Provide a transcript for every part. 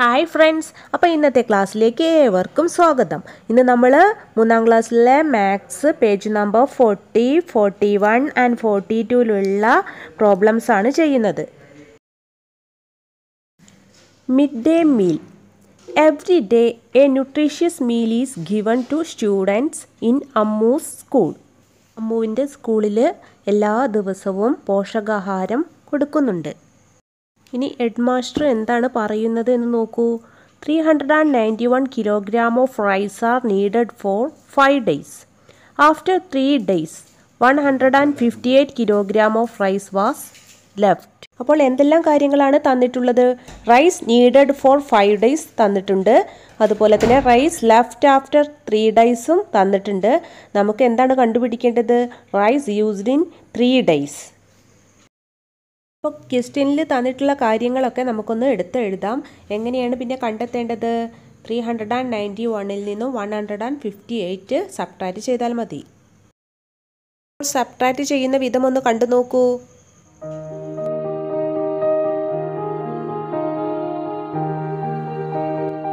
hi friends അപ്പോൾ ഇന്നത്തെ ക്ലാസ്സിലേക്ക് ഏവർക്കും സ്വാഗതം ഇന്ന് നമ്മൾ മൂന്നാം ക്ലാസ്സിലെ maths page number forty forty one and forty ടുവിലുള്ള പ്രോബ്ലംസ് ആണ് ചെയ്യുന്നത് mid day meal every day a nutritious meal is given to students in Ammu's school അമ്മുവിൻ്റെ സ്കൂളിൽ എല്ലാ ദിവസവും പോഷകാഹാരം കൊടുക്കുന്നുണ്ട് ഇനി ഹെഡ് മാസ്റ്റർ എന്താണ് പറയുന്നത് എന്ന് നോക്കൂ three hundred and ninety one kilogram of rice are needed for five days after three days one hundred and fifty eight kilogram of rice was left അപ്പോൾ എന്തെല്ലാം കാര്യങ്ങളാണ് തന്നിട്ടുള്ളത് rice needed for five days തന്നിട്ടുണ്ട് അതുപോലെ തന്നെ rice left after three ഡേയ്സും തന്നിട്ടുണ്ട് നമുക്ക് എന്താണ് കണ്ടുപിടിക്കേണ്ടത് rice used in three days അപ്പോൾ ക്വസ്റ്റ്യനിൽ തന്നിട്ടുള്ള കാര്യങ്ങളൊക്കെ നമുക്കൊന്ന് എടുത്ത് എഴുതാം എങ്ങനെയാണ് പിന്നെ കണ്ടെത്തേണ്ടത് ത്രീ ഹൺഡ്രഡ് ആൻഡ് നയൻറ്റി വണ്ണിൽ നിന്നും one hundred and fifty eight subtract ചെയ്താൽ മതി സബ്ട്രാക്റ്റ് ചെയ്യുന്ന വിധം ഒന്ന് കണ്ടു നോക്കൂ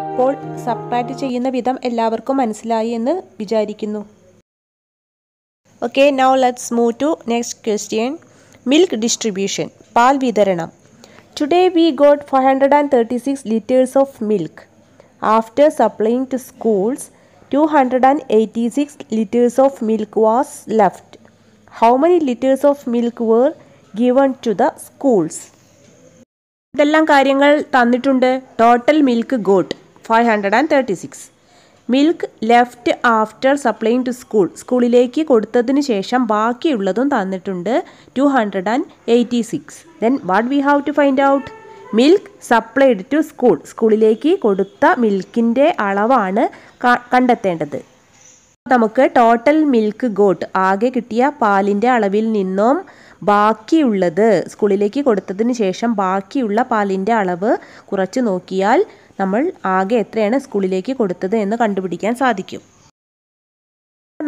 അപ്പോൾ സബ്ട്രാക്റ്റ് ചെയ്യുന്ന വിധം എല്ലാവർക്കും മനസ്സിലായി എന്ന് വിചാരിക്കുന്നു okay now let's move to next question milk distribution പാൽ വിതരണം today we got five hundred and thirty six litres of milk after supplying to schools two hundred and eighty six litres of milk was left how many litres of milk were given to the schools ഇതെല്ലാം കാര്യങ്ങൾ തന്നിട്ടുണ്ട് total milk got five hundred and thirty six milk left after supplying to school സ്കൂളിലേക്ക് കൊടുത്തതിന് ശേഷം ബാക്കിയുള്ളതും തന്നിട്ടുണ്ട് two hundred and eighty six then what we have to find out milk supplied to school സ്കൂളിലേക്ക് കൊടുത്ത മിൽക്കിൻ്റെ അളവാണ് കണ്ടെത്തേണ്ടത് നമുക്ക് ടോട്ടൽ മിൽക്ക് ഗോട്ട് ആകെ കിട്ടിയ പാലിൻ്റെ അളവിൽ നിന്നും ബാക്കിയുള്ളത് സ്കൂളിലേക്ക് കൊടുത്തതിന് ശേഷം ബാക്കിയുള്ള പാലിൻ്റെ അളവ് കുറച്ച് നോക്കിയാൽ നമ്മൾ ആകെ എത്രയാണ് സ്കൂളിലേക്ക് കൊടുത്തത് എന്ന് കണ്ടുപിടിക്കാൻ സാധിക്കും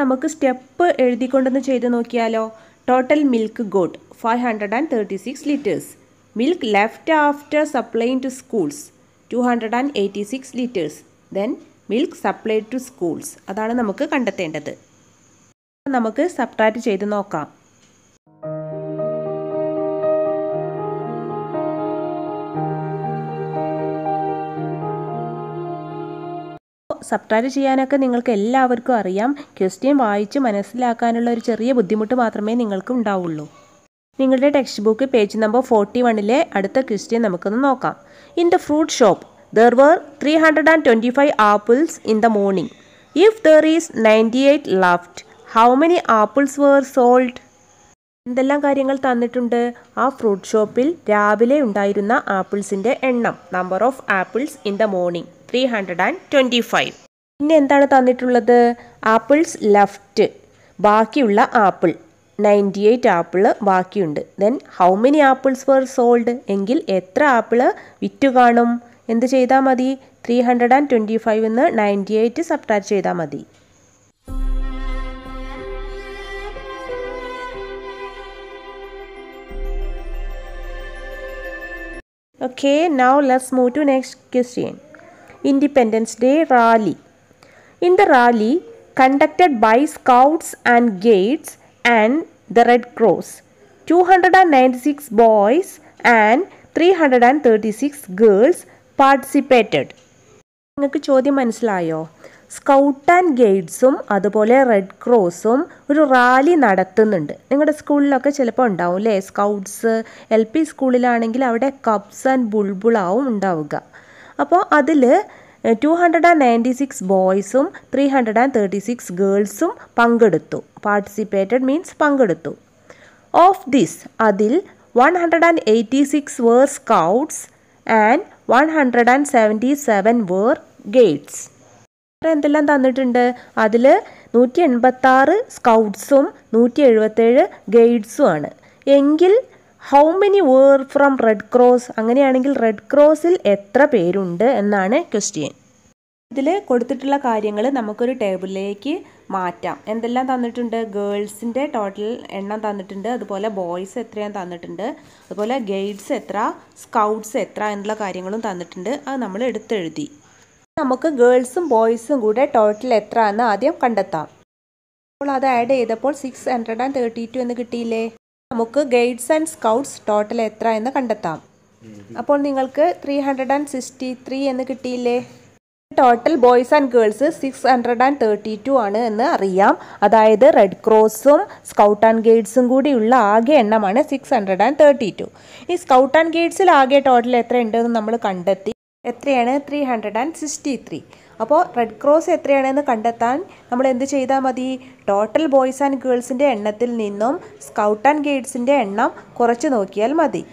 നമുക്ക് സ്റ്റെപ്പ് എഴുതിക്കൊണ്ടെന്ന് ചെയ്ത് നോക്കിയാലോ total milk got five hundred and thirty six litres milk left after supply to schools two hundred and eighty six litres then milk supplied to schools അതാണ് നമുക്ക് കണ്ടെത്തേണ്ടത് നമുക്ക് സബ്ട്രാക്റ്റ് ചെയ്ത് നോക്കാം സബ്ട്രാക്ട് ചെയ്യാനൊക്കെ നിങ്ങൾക്ക് എല്ലാവർക്കും അറിയാം ക്വസ്റ്റ്യൻ വായിച്ച് മനസ്സിലാക്കാനുള്ള ഒരു ചെറിയ ബുദ്ധിമുട്ട് മാത്രമേ നിങ്ങൾക്ക് ഉണ്ടാവുള്ളൂ നിങ്ങളുടെ text book page number forty വണ്ണിലെ അടുത്ത ക്വസ്റ്റ്യൻ നമുക്കൊന്ന് നോക്കാം in the fruit shop there were three hundred and twenty five apples in the morning if there is ninety eight left how many apples were sold എന്തെല്ലാം കാര്യങ്ങൾ തന്നിട്ടുണ്ട് ആ fruit ഷോപ്പിൽ രാവിലെ ഉണ്ടായിരുന്ന ആപ്പിൾസിൻ്റെ എണ്ണം number of apples in the morning three hundred and twenty five പിന്നെ എന്താണ് തന്നിട്ടുള്ളത് ആപ്പിൾസ് ലെഫ്റ്റ് ബാക്കിയുള്ള ആപ്പിൾ നയൻറ്റി എയ്റ്റ് ആപ്പിൾ ബാക്കിയുണ്ട് then how many apples were sold എങ്കിൽ എത്ര ആപ്പിൾ വിറ്റ് കാണും എന്ത് ചെയ്താൽ മതി three hundred and twenty five എന്ന് നയൻറ്റി എയ്റ്റ് സബ്ട്രാക്ട് ചെയ്താൽ മതി okay now let's move to next question scouts and guides and the red cross two hundred and ninety six boys and Cross, 296 and thirty 336 girls participated നിങ്ങൾക്ക് ചോദ്യം മനസ്സിലായോ scout and ഗൈഡ്സും അതുപോലെ red ക്രോസും ഒരു rally നടത്തുന്നുണ്ട് നിങ്ങളുടെ സ്കൂളിലൊക്കെ ചിലപ്പോൾ ഉണ്ടാവും അല്ലേ സ്കൗട്ട്സ് എൽ പി സ്കൂളിലാണെങ്കിൽ അവിടെ കപ്സ് ആൻഡ് ബുൾബുളാവും ഉണ്ടാവുക അപ്പോൾ അതിൽ two hundred and ninety six ബോയ്സും three hundred and thirty six ഗേൾസും പങ്കെടുത്തു പാർട്ടിസിപ്പേറ്റഡ് മീൻസ് പങ്കെടുത്തു ഓഫ് ദിസ് അതിൽ one hundred and eighty six were scouts and one hundred and seventy seven were guides എന്തെല്ലാം തന്നിട്ടുണ്ട് അതിൽ നൂറ്റി എൺപത്താറ് സ്കൗട്ട്സും നൂറ്റി എഴുപത്തേഴ് ഗൈഡ്സും ആണ് എങ്കിൽ how many were from red cross അങ്ങനെയാണെങ്കിൽ റെഡ് ക്രോസിൽ എത്ര പേരുണ്ട് എന്നാണ് ക്വസ്റ്റ്യൻ ഇതിൽ കൊടുത്തിട്ടുള്ള കാര്യങ്ങൾ നമുക്കൊരു ടേബിളിലേക്ക് മാറ്റാം എന്തെല്ലാം തന്നിട്ടുണ്ട് ഗേൾസിൻ്റെ ടോട്ടൽ എണ്ണം തന്നിട്ടുണ്ട് അതുപോലെ ബോയ്സ് എത്രയാണ് തന്നിട്ടുണ്ട് അതുപോലെ ഗൈഡ്സ് എത്ര സ്കൗട്ട്സ് എത്ര എന്നുള്ള കാര്യങ്ങളും തന്നിട്ടുണ്ട് അത് നമ്മൾ എടുത്തെഴുതി നമുക്ക് ഗേൾസും ബോയ്സും കൂടെ ടോട്ടൽ എത്ര എന്ന് ആദ്യം കണ്ടെത്താം അപ്പോൾ അത് ആഡ് ചെയ്തപ്പോൾ six hundred and thirty two എന്ന് കിട്ടിയില്ലേ നമുക്ക് ഗൈഡ്സ് ആൻഡ് സ്കൗട്ട്സ് ടോട്ടൽ എത്ര എന്ന് കണ്ടെത്താം അപ്പോൾ നിങ്ങൾക്ക് three hundred and sixty three എന്ന് കിട്ടിയില്ലേ total boys and girls six hundred and thirty two ആണ് എന്ന് അറിയാം അതായത് റെഡ് ക്രോസും സ്കൗട്ട് ആൻഡ് ഗൈഡ്സും കൂടിയുള്ള ആകെ എണ്ണമാണ് six hundred and thirty two ഈ സ്കൗട്ട് ആൻഡ് ഗൈഡ്സിൽ ആകെ ടോട്ടൽ എത്ര ഉണ്ടെന്ന് നമ്മൾ കണ്ടെത്തി എത്രയാണ് three hundred and sixty three അപ്പോൾ റെഡ് ക്രോസ് എത്രയാണെന്ന് കണ്ടെത്താൻ നമ്മൾ എന്ത് ചെയ്താൽ മതി ടോട്ടൽ ബോയ്സ് ആൻഡ് ഗേൾസിൻ്റെ എണ്ണത്തിൽ നിന്നും സ്കൗട്ട് ആൻഡ് ഗൈഡ്സിൻ്റെ എണ്ണം കുറച്ച് നോക്കിയാൽ മതി